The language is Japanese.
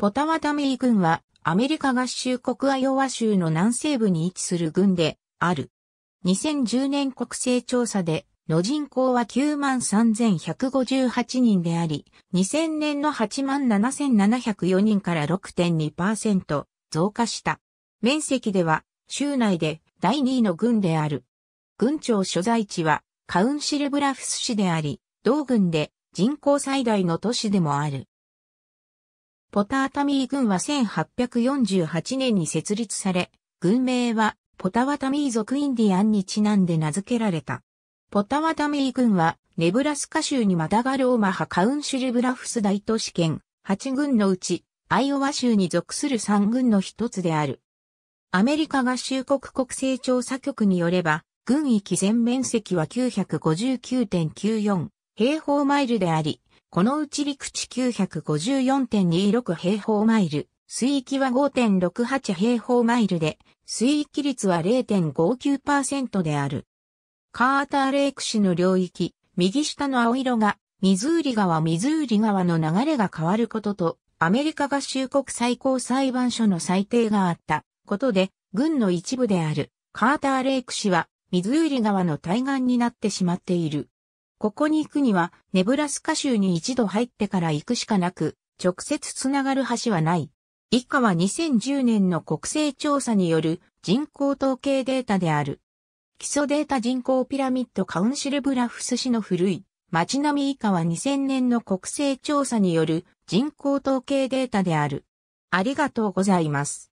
ポタワタミー軍はアメリカ合衆国アイオワ州の南西部に位置する軍である。2010年国勢調査での人口は93,158人であり、2000年の87,704人から6.2%増加した。面積では州内で第2位の軍である。軍庁所在地はカウンシルブラフス市であり、同軍で人口最大の都市でもある。ポタータミー軍は1848年に設立され、軍名はポタワタミー族インディアンにちなんで名付けられた。ポタワタミー軍はネブラスカ州にマダガるオマハカウンシルブラフス大都市圏8軍のうちアイオワ州に属する3軍の一つである。アメリカ合衆国国勢調査局によれば、軍域全面積は959.94平方マイルであり、このうち陸地954.26平方マイル、水域は5.68平方マイルで、水域率は0.59%である。カーターレイク市の領域、右下の青色が、ミズーリ川ミズーリ川の流れが変わることと、アメリカ合衆国最高裁判所の裁定があったことで、軍の一部であるカーターレイク市は、ミズーリ川の対岸になってしまっている。ここに行くには、ネブラスカ州に一度入ってから行くしかなく、直接つながる橋はない。以下は2010年の国勢調査による人口統計データである。基礎データ人口ピラミッドカウンシルブラフス市の古い街並み以下は2000年の国勢調査による人口統計データである。ありがとうございます。